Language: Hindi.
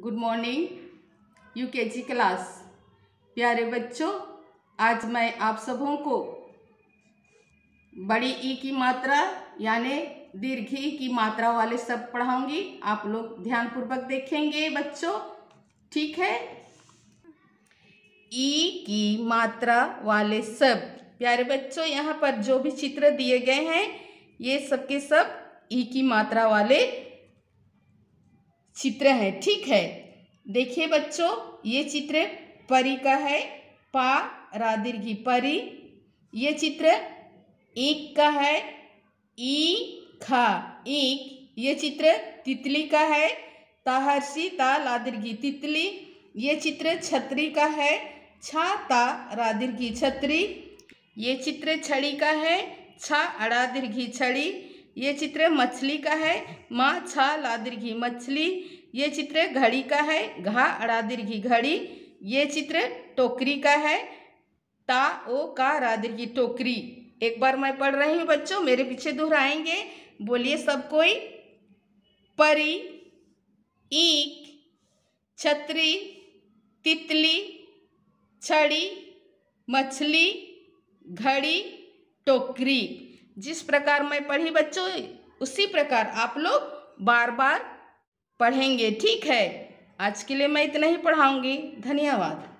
गुड मॉर्निंग यू के जी क्लास प्यारे बच्चों आज मैं आप सबों को बड़ी ई की मात्रा यानी दीर्घ ई की मात्रा वाले शब्द पढ़ाऊंगी आप लोग ध्यानपूर्वक देखेंगे बच्चों ठीक है ई की मात्रा वाले शब्द प्यारे बच्चों यहाँ पर जो भी चित्र दिए गए हैं ये सब के सब ई की मात्रा वाले चित्र है ठीक है देखिए बच्चों ये चित्र परी का है पा राधिर की परी ये चित्र एक का है ई खा एक ये चित्र तितली का है ताहर्षि ता लादिर की तितली ये चित्र छतरी का है छा ता रादिर की छतरी ये चित्र छड़ी का है छा अड़ादिर की छड़ी ये चित्र मछली का है माँ छ लादीर्घी मछली ये चित्र घड़ी का है घा घी घड़ी ये चित्र टोकरी का है ता ओ का रादीर्घी टोकरी एक बार मैं पढ़ रही हूँ बच्चों मेरे पीछे दोहराएंगे बोलिए सब कोई परी ईक छतरी तितली छड़ी मछली घड़ी टोकरी जिस प्रकार मैं पढ़ी बच्चों उसी प्रकार आप लोग बार बार पढ़ेंगे ठीक है आज के लिए मैं इतना ही पढ़ाऊँगी धन्यवाद